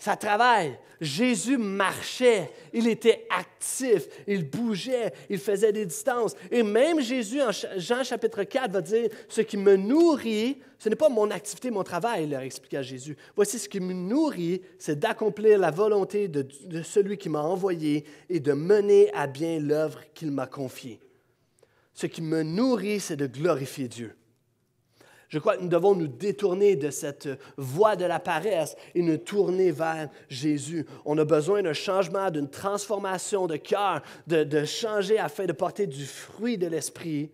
Ça travaille. Jésus marchait, il était actif, il bougeait, il faisait des distances. Et même Jésus, en Jean chapitre 4, va dire, ce qui me nourrit, ce n'est pas mon activité, mon travail, leur expliqua Jésus. Voici ce qui me nourrit, c'est d'accomplir la volonté de, de celui qui m'a envoyé et de mener à bien l'œuvre qu'il m'a confiée. Ce qui me nourrit, c'est de glorifier Dieu. Je crois que nous devons nous détourner de cette voie de la paresse et nous tourner vers Jésus. On a besoin d'un changement, d'une transformation de cœur, de, de changer afin de porter du fruit de l'Esprit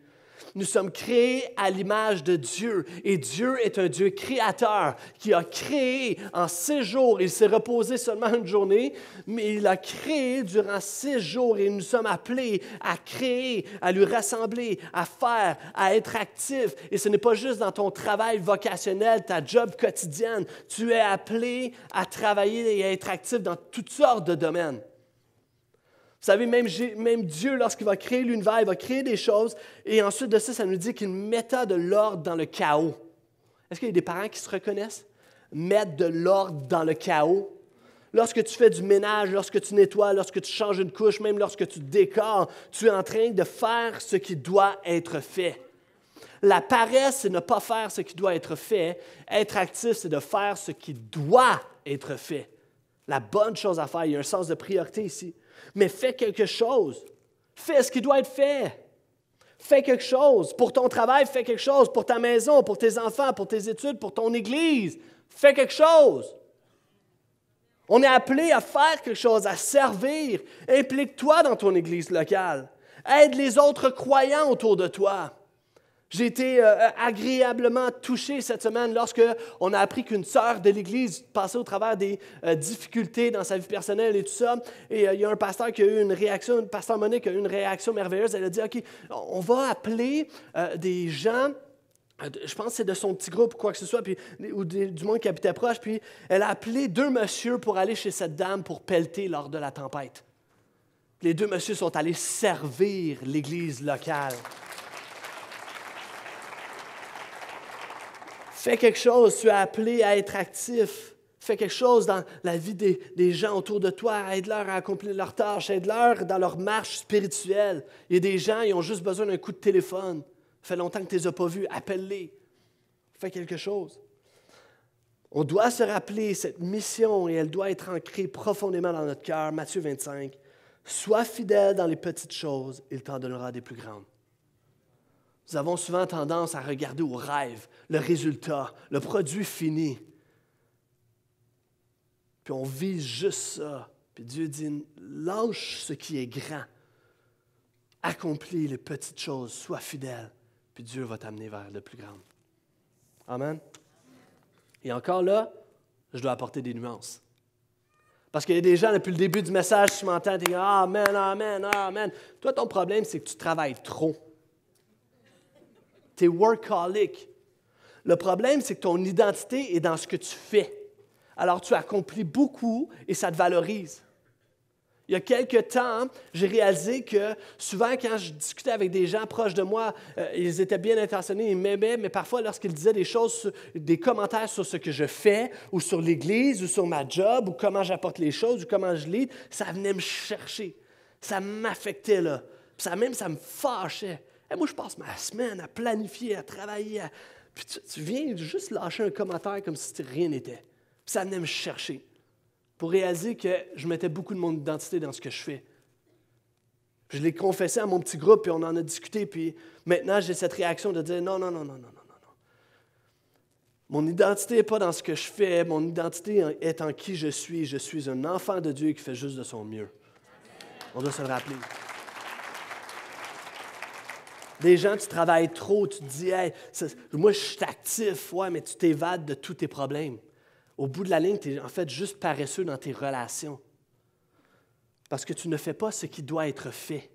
nous sommes créés à l'image de Dieu et Dieu est un Dieu créateur qui a créé en six jours. Il s'est reposé seulement une journée, mais il a créé durant six jours et nous sommes appelés à créer, à lui rassembler, à faire, à être actifs. Et ce n'est pas juste dans ton travail vocationnel, ta job quotidienne. Tu es appelé à travailler et à être actif dans toutes sortes de domaines. Vous savez, même, Dieu, lorsqu'il va créer l'univers, il va créer des choses. Et ensuite de ça, ça nous dit qu'il mettait de l'ordre dans le chaos. Est-ce qu'il y a des parents qui se reconnaissent? Mettre de l'ordre dans le chaos. Lorsque tu fais du ménage, lorsque tu nettoies, lorsque tu changes une couche, même lorsque tu décores, tu es en train de faire ce qui doit être fait. La paresse, c'est ne pas faire ce qui doit être fait. Être actif, c'est de faire ce qui doit être fait. La bonne chose à faire, il y a un sens de priorité ici mais fais quelque chose. Fais ce qui doit être fait. Fais quelque chose. Pour ton travail, fais quelque chose. Pour ta maison, pour tes enfants, pour tes études, pour ton église, fais quelque chose. On est appelé à faire quelque chose, à servir. Implique-toi dans ton église locale. Aide les autres croyants autour de toi. J'ai été euh, agréablement touché cette semaine lorsque on a appris qu'une sœur de l'Église passait au travers des euh, difficultés dans sa vie personnelle et tout ça. Et euh, il y a un pasteur qui a eu une réaction, un pasteur Monique a eu une réaction merveilleuse. Elle a dit, OK, on va appeler des gens je pense que c'est de son petit groupe ou quoi que ce soit, puis, ou du monde qui habitait proche. Puis elle a appelé deux messieurs pour aller chez cette dame pour pelleter lors de la tempête. Les deux messieurs sont allés servir l'église locale. Fais quelque chose, tu es appelé à être actif. Fais quelque chose dans la vie des, gens autour de toi. Aide-leur à accomplir leurs tâches. Aide-leur dans leur marche spirituelle. Il y a des gens, ils ont juste besoin d'un coup de téléphone. Ça fait longtemps que tu ne les as pas vus. Appelle-les. Fais quelque chose. On doit se rappeler cette mission et elle doit être ancrée profondément dans notre cœur. Matthieu 25. Sois fidèle dans les petites choses, il t'en donnera des plus grandes. Nous avons souvent tendance à regarder au rêve, le résultat, le produit fini. Puis on vise juste ça. Puis Dieu dit, lâche ce qui est grand. Accomplis les petites choses, sois fidèle. Puis Dieu va t'amener vers le plus grand. Amen. Et encore là, je dois apporter des nuances. Parce qu'il y a des gens, depuis le début du message, qui m'entends, tu Amen, Amen, Amen. Toi, ton problème, c'est que tu travailles trop. Tu es workaholic. Le problème, c'est que ton identité est dans ce que tu fais. Alors, tu accomplis beaucoup et ça te valorise. Il y a quelques temps, j'ai réalisé que souvent, quand je discutais avec des gens proches de moi, euh, ils étaient bien intentionnés, ils m'aimaient, mais parfois, lorsqu'ils disaient des choses, des commentaires sur ce que je fais, ou sur l'Église, ou sur ma job, ou comment j'apporte les choses, ou comment je lis, ça venait me chercher. Ça m'affectait, là. Ça même, ça me fâchait. Eh, moi, je passe ma semaine à planifier, à travailler. Puis tu, viens juste lâcher un commentaire comme si rien n'était. ça venait me chercher pour réaliser que je mettais beaucoup de mon identité dans ce que je fais. Je l'ai confessé à mon petit groupe, et on en a discuté, puis maintenant j'ai cette réaction de dire non, non, non, non, non, non, non, non. Mon identité n'est pas dans ce que je fais, mon identité est en qui je suis. Je suis un enfant de Dieu qui fait juste de son mieux. On doit se le rappeler. Des gens, tu travailles trop, tu te dis, moi, je suis actif, ouais, mais tu t'évades de tous tes problèmes. Au bout de la ligne, tu es en fait juste paresseux dans tes relations. Parce que tu ne fais pas ce qui doit être fait.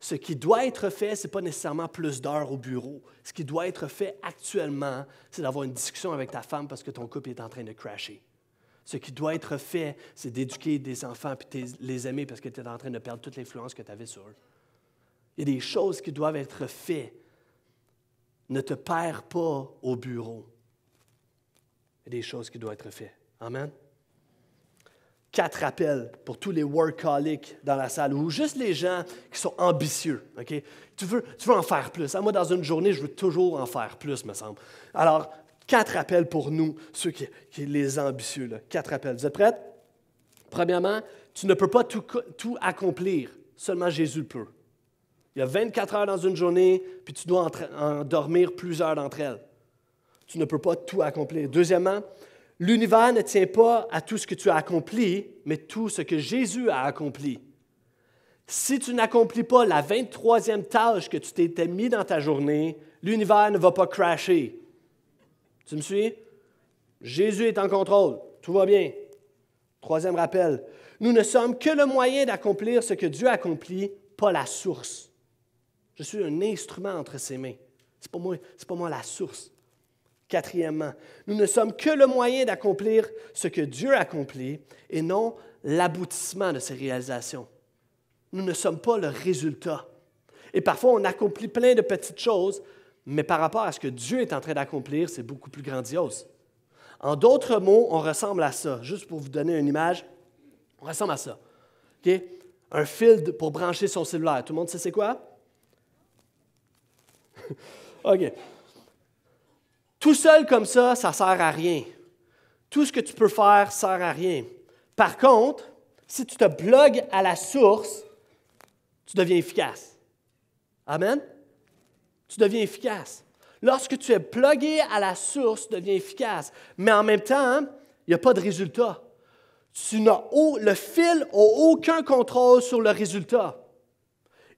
Ce qui doit être fait, ce n'est pas nécessairement plus d'heures au bureau. Ce qui doit être fait actuellement, c'est d'avoir une discussion avec ta femme parce que ton couple est en train de crasher. Ce qui doit être fait, c'est d'éduquer des enfants et les aimer parce que tu es en train de perdre toute l'influence que tu avais sur eux. Il y a des choses qui doivent être faites. Ne te perds pas au bureau. Il y a des choses qui doivent être faites. Amen. Quatre appels pour tous les workaholics dans la salle ou juste les gens qui sont ambitieux. Tu, veux, tu veux en faire plus. Ah, moi, dans une journée, je veux toujours en faire plus, me semble. Alors, quatre appels pour nous, ceux qui, qui les ambitieux. Quatre appels. Vous êtes prêts? Premièrement, tu ne peux pas tout, tout accomplir. Seulement Jésus le peut. Il y a 24 heures dans une journée, puis tu dois en, dormir plusieurs d'entre elles. Tu ne peux pas tout accomplir. Deuxièmement, l'univers ne tient pas à tout ce que tu as accompli, mais tout ce que Jésus a accompli. Si tu n'accomplis pas la 23e tâche que tu t'étais mis dans ta journée, l'univers ne va pas crasher. Tu me suis? Jésus est en contrôle. Tout va bien. Troisième rappel. Nous ne sommes que le moyen d'accomplir ce que Dieu accomplit, pas la source. Je suis un instrument entre ses mains. Ce n'est pas, moi, moi la source. Quatrièmement, nous ne sommes que le moyen d'accomplir ce que Dieu accomplit et non l'aboutissement de ses réalisations. Nous ne sommes pas le résultat. Et parfois, on accomplit plein de petites choses, mais par rapport à ce que Dieu est en train d'accomplir, c'est beaucoup plus grandiose. En d'autres mots, on ressemble à ça. Juste pour vous donner une image, on ressemble à ça. Un fil pour brancher son cellulaire. Tout le monde sait c'est quoi? [laughs] OK. Tout seul comme ça, ça ne sert à rien. Tout ce que tu peux faire ne sert à rien. Par contre, si tu te blogues à la source, tu deviens efficace. Amen? Tu deviens efficace. Lorsque tu es plugué à la source, tu deviens efficace. Mais en même temps, hein, il n'y a pas de résultat. Tu n'as le fil n'a aucun contrôle sur le résultat.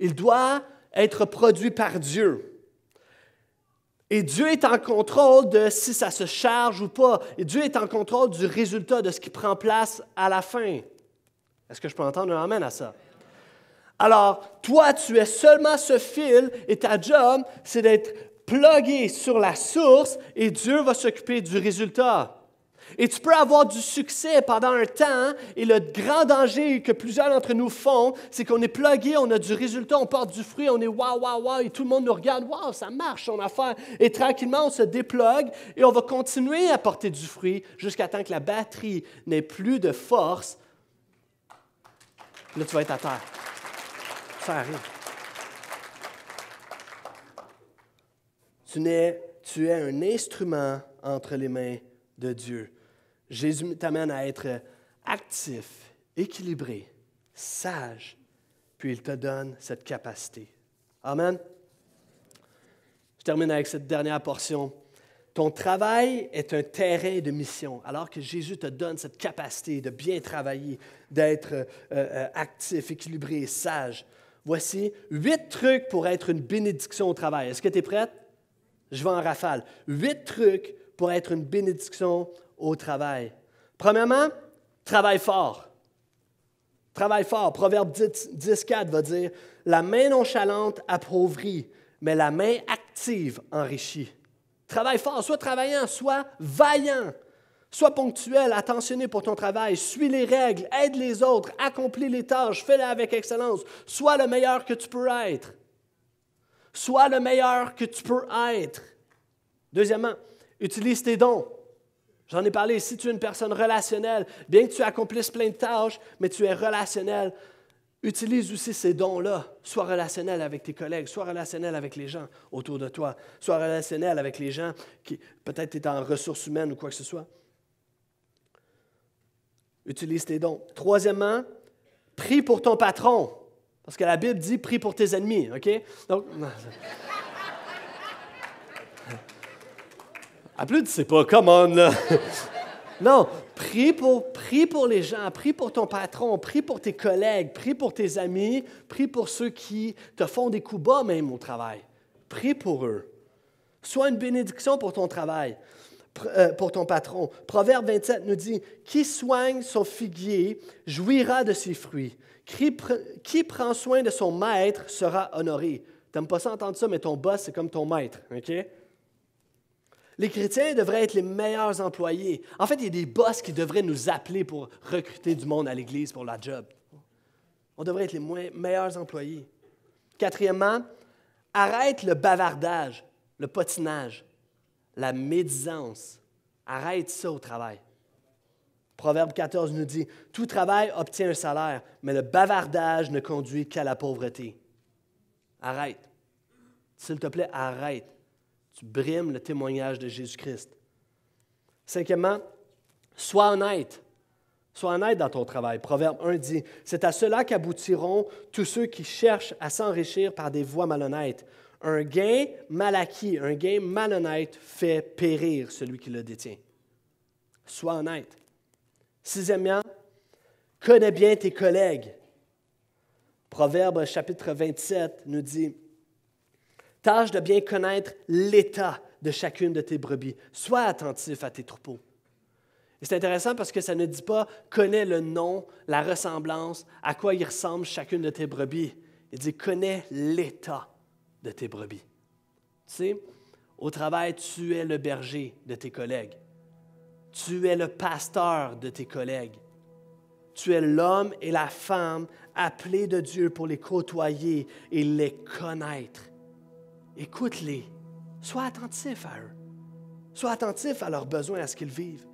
Il doit être produit par Dieu. Et Dieu est en contrôle de si ça se charge ou pas. Et Dieu est en contrôle du résultat, de ce qui prend place à la fin. Est-ce que je peux entendre un amen à ça? Alors, toi, tu es seulement ce fil et ta job, c'est d'être plugué sur la source et Dieu va s'occuper du résultat. Et tu peux avoir du succès pendant un temps, hein. et le grand danger que plusieurs d'entre nous font, c'est qu'on est plugué, on a du résultat, on porte du fruit, on est waouh, waouh, waouh, et tout le monde nous regarde, waouh, ça marche a affaire. Et tranquillement, on se déplugue et on va continuer à porter du fruit jusqu'à temps que la batterie n'ait plus de force. Là, tu vas être à terre. Ça arrive. Tu, es, tu es un instrument entre les mains de Dieu. Jésus t'amène à être euh, actif, équilibré, sage, puis il te donne cette capacité. Amen. Je termine avec cette dernière portion. Ton travail est un terrain de mission, alors que Jésus te donne cette capacité de bien travailler, d'être euh, euh, actif, équilibré, sage. Voici huit trucs pour être une bénédiction au travail. Est-ce que tu es prête? Je vais en rafale. Huit trucs pour être une bénédiction au travail. Premièrement, travaille fort. Travaille fort. Proverbe 10, va dire La main nonchalante appauvrit, mais la main active enrichit. Travaille fort, sois travaillant, sois vaillant. Sois ponctuel, attentionné pour ton travail, suis les règles, aide les autres, accomplis les tâches, fais-les avec excellence. Sois le meilleur que tu peux être. Sois le meilleur que tu peux être. Deuxièmement, utilise tes dons. J'en ai parlé si tu es une personne relationnelle. Bien que tu accomplisses plein de tâches, mais tu es relationnel. Utilise aussi ces dons-là. Sois relationnel avec tes collègues, sois relationnel avec les gens autour de toi, sois relationnel avec les gens qui peut-être tu es en ressources humaines ou quoi que ce soit. Utilise tes dons. Troisièmement, prie pour ton patron. Parce que la Bible dit prie pour tes ennemis, OK? Donc. [laughs] c'est pas, come on, [laughs] non, prie pour, prie pour les gens, prie pour ton patron, prie pour tes collègues, prie pour tes amis, prie pour ceux qui te font des coups bas même au travail. Prie pour eux. Sois une bénédiction pour ton travail, euh, pour ton patron. Proverbe 27 nous dit, Qui soigne son figuier jouira de ses fruits. Qui prend soin de son maître sera honoré. T'aimes pas ça entendre ça, mais ton boss, c'est comme ton maître. OK? Les chrétiens devraient être les meilleurs employés. En fait, il y a des boss qui devraient nous appeler pour recruter du monde à l'Église pour la job. On devrait être les meilleurs employés. Quatrièmement, arrête le bavardage, le potinage, la médisance. Arrête ça au travail. Proverbe 14 nous dit, Tout travail obtient un salaire, mais le bavardage ne conduit qu'à la pauvreté. Arrête. S'il te plaît, arrête. Brime le témoignage de Jésus-Christ. Cinquièmement, sois honnête. Sois honnête dans ton travail. Proverbe 1 dit, C'est à cela qu'aboutiront tous ceux qui cherchent à s'enrichir par des voies malhonnêtes. Un gain mal acquis, un gain malhonnête fait périr celui qui le détient. Sois honnête. Sixièmement, connais bien tes collègues. Proverbe chapitre 27 nous dit, Tâche de bien connaître l'état de chacune de tes brebis. Sois attentif à tes troupeaux. Et c'est intéressant parce que ça ne dit pas connais le nom, la ressemblance, à quoi ils ressemble chacune de tes brebis. Il dit connais l'état de tes brebis. Tu sais, au travail, tu es le berger de tes collègues. Tu es le pasteur de tes collègues. Tu es l'homme et la femme appelés de Dieu pour les côtoyer et les connaître. Écoute-les. Sois attentif à eux. Sois attentif à leurs besoins, à ce qu'ils vivent.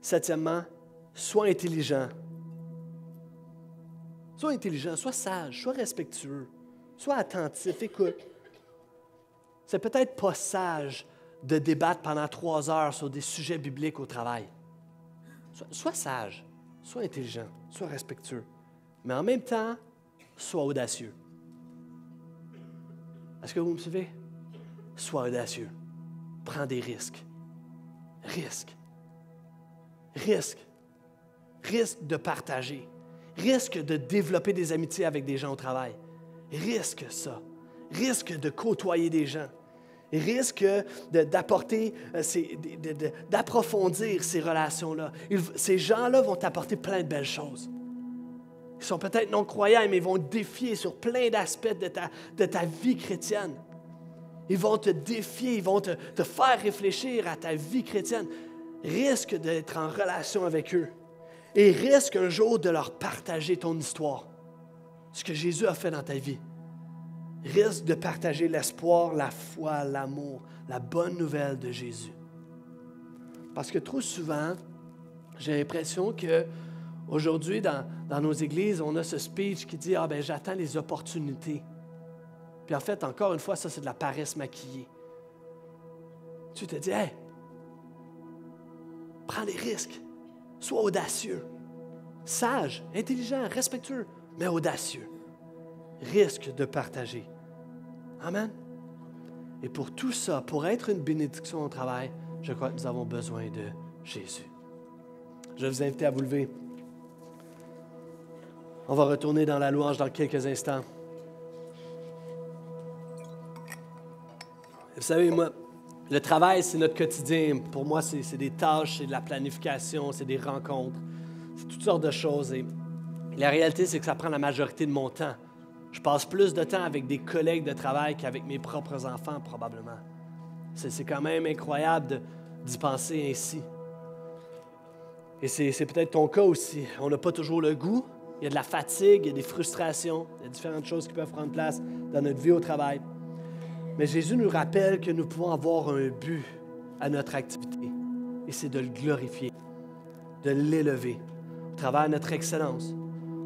Septièmement, sois intelligent. Sois intelligent, sois sage, sois respectueux, sois attentif, écoute. C'est peut-être pas sage de débattre pendant trois heures sur des sujets bibliques au travail. sois sage, sois intelligent, sois respectueux, mais en même temps, sois audacieux. Est-ce que vous me suivez? Sois audacieux. Prends des risques. Risque. Risque. Risque de partager. Risque de développer des amitiés avec des gens au travail. Risque ça. Risque de côtoyer des gens. Risque d'apporter, euh, d'approfondir ces relations-là. Ces gens-là vont t'apporter plein de belles choses. Ils sont peut-être non-croyants, mais ils vont te défier sur plein d'aspects de ta, de ta vie chrétienne. Ils vont te défier, ils vont te, te faire réfléchir à ta vie chrétienne. Risque d'être en relation avec eux et risque un jour de leur partager ton histoire, ce que Jésus a fait dans ta vie. Risque de partager l'espoir, la foi, l'amour, la bonne nouvelle de Jésus. Parce que trop souvent, j'ai l'impression que Aujourd'hui, dans, nos églises, on a ce speech qui dit Ah, ben j'attends les opportunités. Puis en fait, encore une fois, ça, c'est de la paresse maquillée. Tu te dis Hé, prends des risques, sois audacieux, sage, intelligent, respectueux, mais audacieux. Risque de partager. Amen. Et pour tout ça, pour être une bénédiction au travail, je crois que nous avons besoin de Jésus. Je vous invite à vous lever. On va retourner dans la louange dans quelques instants. Vous savez, moi, le travail, c'est notre quotidien. Pour moi, c'est des tâches, c'est de la planification, c'est des rencontres, c'est toutes sortes de choses. Et la réalité, c'est que ça prend la majorité de mon temps. Je passe plus de temps avec des collègues de travail qu'avec mes propres enfants, probablement. C'est quand même incroyable d'y penser ainsi. Et c'est peut-être ton cas aussi. On n'a pas toujours le goût, il y a de la fatigue, il y a des frustrations, il y a différentes choses qui peuvent prendre place dans notre vie au travail. Mais Jésus nous rappelle que nous pouvons avoir un but à notre activité, et c'est de le glorifier, de l'élever, au travers de notre excellence,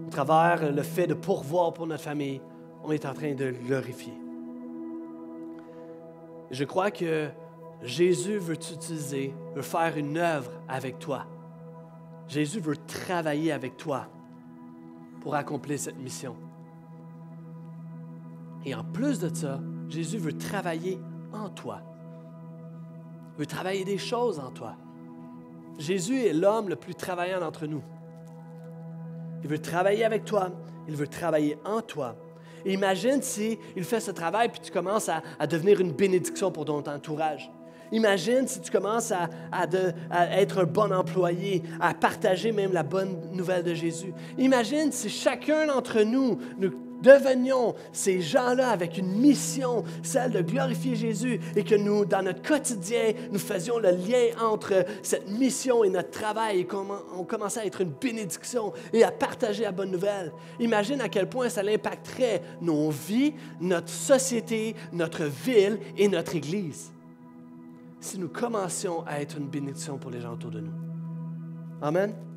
au travers le fait de pourvoir pour notre famille, on est en train de le glorifier. Je crois que Jésus veut t'utiliser, veut faire une œuvre avec toi. Jésus veut travailler avec toi pour accomplir cette mission. Et en plus de ça, Jésus veut travailler en toi. veut travailler des choses en toi. Jésus est l'homme le plus travaillant d'entre nous. Il veut travailler avec toi. Il veut travailler en toi. imagine si il fait ce travail puis tu commences à devenir une bénédiction pour ton entourage. Imagine si tu commences à, être un bon employé, à partager même la bonne nouvelle de Jésus. Imagine si chacun d'entre nous, nous devenions ces gens-là avec une mission, celle de glorifier Jésus, et que nous, dans notre quotidien, nous faisions le lien entre cette mission et notre travail, et on commençait à être une bénédiction et à partager la bonne nouvelle. Imagine à quel point ça impacterait nos vies, notre société, notre ville et notre Église si nous commencions à être une bénédiction pour les gens autour de nous. Amen.